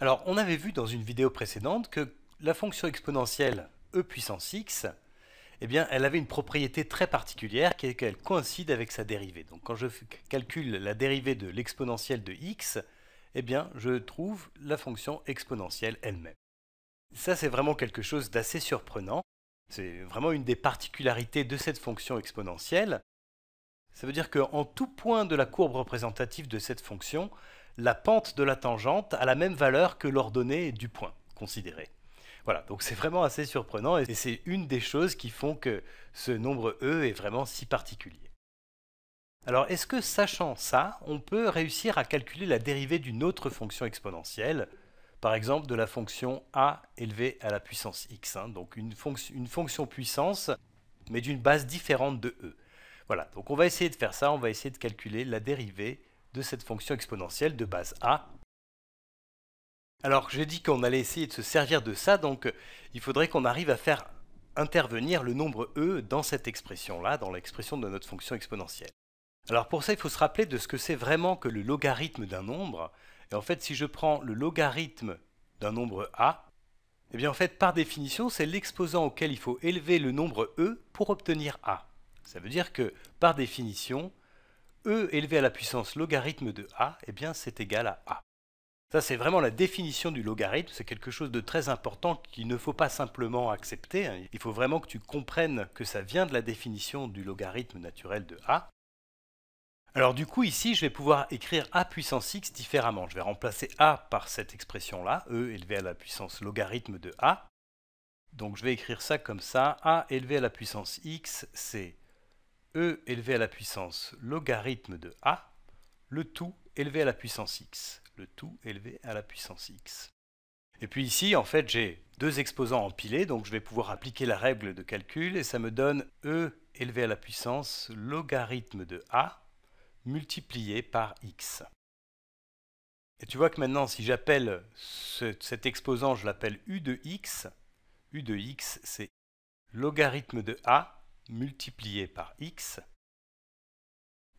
Alors, on avait vu dans une vidéo précédente que la fonction exponentielle e puissance x, eh bien, elle avait une propriété très particulière qui est qu'elle coïncide avec sa dérivée. Donc, quand je calcule la dérivée de l'exponentielle de x, eh bien, je trouve la fonction exponentielle elle-même. Ça, c'est vraiment quelque chose d'assez surprenant. C'est vraiment une des particularités de cette fonction exponentielle. Ça veut dire qu'en tout point de la courbe représentative de cette fonction, la pente de la tangente a la même valeur que l'ordonnée du point considéré. Voilà, donc c'est vraiment assez surprenant et c'est une des choses qui font que ce nombre E est vraiment si particulier. Alors est-ce que sachant ça, on peut réussir à calculer la dérivée d'une autre fonction exponentielle, par exemple de la fonction a élevée à la puissance x, hein, donc une, fonction puissance, mais d'une base différente de e. Voilà, donc on va essayer de faire ça, on va essayer de calculer la dérivée de cette fonction exponentielle de base a. Alors j'ai dit qu'on allait essayer de se servir de ça, donc euh, il faudrait qu'on arrive à faire intervenir le nombre e dans cette expression-là, dans l'expression de notre fonction exponentielle. Alors pour ça, il faut se rappeler de ce que c'est vraiment que le logarithme d'un nombre. Et en fait, si je prends le logarithme d'un nombre a, eh bien en fait, par définition, c'est l'exposant auquel il faut élever le nombre e pour obtenir a. Ça veut dire que, par définition, e élevé à la puissance logarithme de a, eh bien c'est égal à a. Ça, c'est vraiment la définition du logarithme. C'est quelque chose de très important qu'il ne faut pas simplement accepter. Hein. Il faut vraiment que tu comprennes que ça vient de la définition du logarithme naturel de a. Alors du coup, ici, je vais pouvoir écrire a puissance x différemment. Je vais remplacer a par cette expression-là, e élevé à la puissance logarithme de a. Donc je vais écrire ça comme ça. a élevé à la puissance x, c'est e élevé à la puissance logarithme de a, le tout élevé à la puissance x, le tout élevé à la puissance x. Et puis ici, en fait, j'ai deux exposants empilés, donc je vais pouvoir appliquer la règle de calcul, et ça me donne e élevé à la puissance logarithme de a multiplié par x. Et tu vois que maintenant, si j'appelle cet exposant, je l'appelle u de x, u de x, c'est logarithme de a multiplié par x,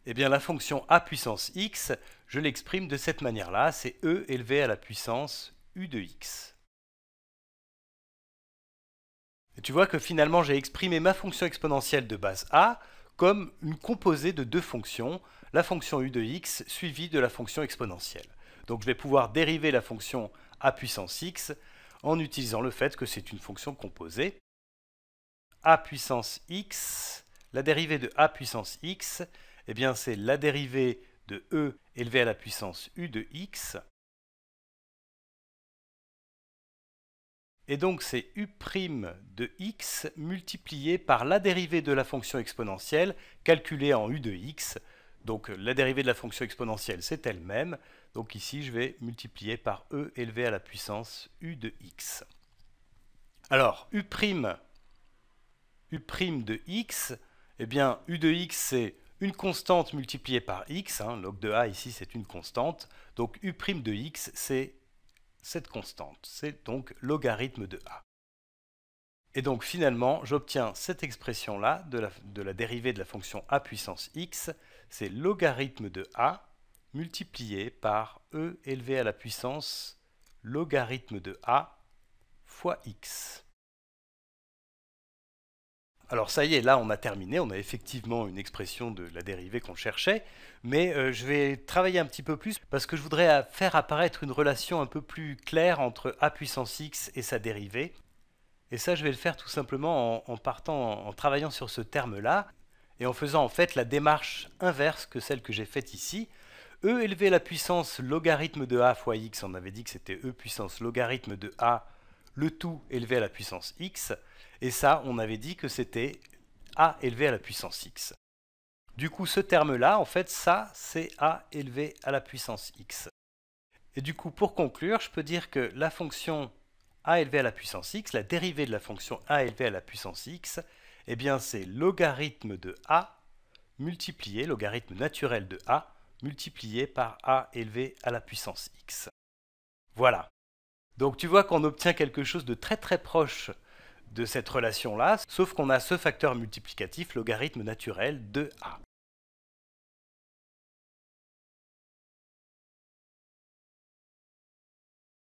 et eh bien la fonction a puissance x, je l'exprime de cette manière-là, c'est e élevé à la puissance u de x. Et tu vois que finalement j'ai exprimé ma fonction exponentielle de base a comme une composée de deux fonctions, la fonction u de x suivie de la fonction exponentielle. Donc je vais pouvoir dériver la fonction a puissance x en utilisant le fait que c'est une fonction composée a puissance x, la dérivée de a puissance x, eh bien c'est la dérivée de e élevé à la puissance u de x. Et donc c'est u' prime de x multiplié par la dérivée de la fonction exponentielle calculée en u de x. Donc la dérivée de la fonction exponentielle c'est elle-même. Donc ici je vais multiplier par e élevé à la puissance u de x. Alors u' prime u' de x, eh bien u de x c'est une constante multipliée par x, hein, log de a ici c'est une constante, donc u' de x c'est cette constante, c'est donc logarithme de a. Et donc finalement j'obtiens cette expression là de la, de la dérivée de la fonction a puissance x, c'est logarithme de a multiplié par e élevé à la puissance logarithme de a fois x. Alors ça y est, là on a terminé, on a effectivement une expression de la dérivée qu'on cherchait, mais euh, je vais travailler un petit peu plus parce que je voudrais euh, faire apparaître une relation un peu plus claire entre a puissance x et sa dérivée. Et ça je vais le faire tout simplement en, partant, en, en travaillant sur ce terme-là, et en faisant en fait la démarche inverse que celle que j'ai faite ici. E élevé à la puissance logarithme de a fois x, on avait dit que c'était e puissance logarithme de a, le tout élevé à la puissance x, et ça, on avait dit que c'était A élevé à la puissance X. Du coup, ce terme-là, en fait, ça, c'est A élevé à la puissance X. Et du coup, pour conclure, je peux dire que la fonction A élevé à la puissance X, la dérivée de la fonction A élevé à la puissance X, eh bien, c'est logarithme de A multiplié, logarithme naturel de A, multiplié par A élevé à la puissance X. Voilà. Donc tu vois qu'on obtient quelque chose de très très proche de cette relation-là, sauf qu'on a ce facteur multiplicatif logarithme naturel de A.